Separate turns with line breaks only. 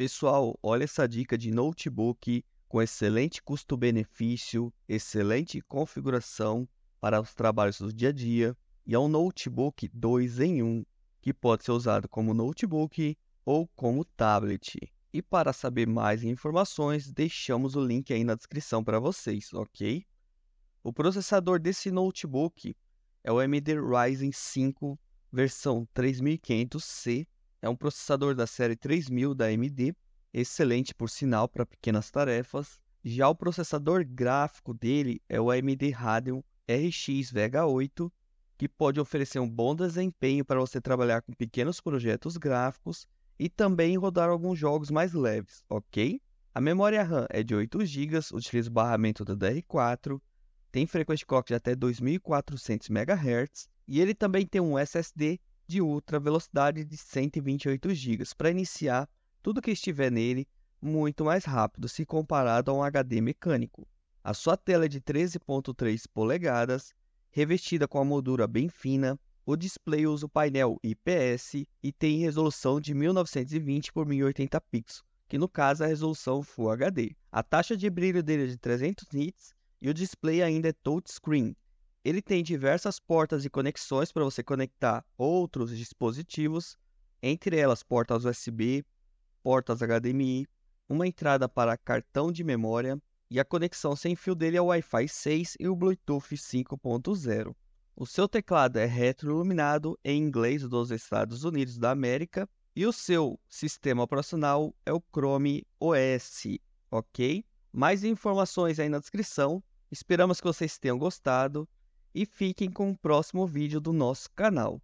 Pessoal, olha essa dica de notebook com excelente custo-benefício, excelente configuração para os trabalhos do dia a dia e é um notebook 2 em 1 um, que pode ser usado como notebook ou como tablet. E para saber mais informações, deixamos o link aí na descrição para vocês, ok? O processador desse notebook é o AMD Ryzen 5 versão 3500C é um processador da série 3000 da AMD, excelente por sinal para pequenas tarefas. Já o processador gráfico dele é o AMD Radeon RX Vega 8, que pode oferecer um bom desempenho para você trabalhar com pequenos projetos gráficos e também rodar alguns jogos mais leves, ok? A memória RAM é de 8 GB, utiliza o barramento da DR4, tem frequência de clock de até 2400 MHz e ele também tem um SSD de ultra velocidade de 128 GB para iniciar tudo que estiver nele muito mais rápido se comparado a um HD mecânico. A sua tela é de 13.3 polegadas, revestida com a moldura bem fina, o display usa o painel IPS e tem resolução de 1920 por 1080 pixels, que no caso é a resolução Full HD. A taxa de brilho dele é de 300 nits e o display ainda é touchscreen, ele tem diversas portas e conexões para você conectar outros dispositivos, entre elas portas USB, portas HDMI, uma entrada para cartão de memória e a conexão sem fio dele é o Wi-Fi 6 e o Bluetooth 5.0. O seu teclado é retroiluminado em inglês dos Estados Unidos da América e o seu sistema operacional é o Chrome OS, ok? Mais informações aí na descrição. Esperamos que vocês tenham gostado e fiquem com o próximo vídeo do nosso canal.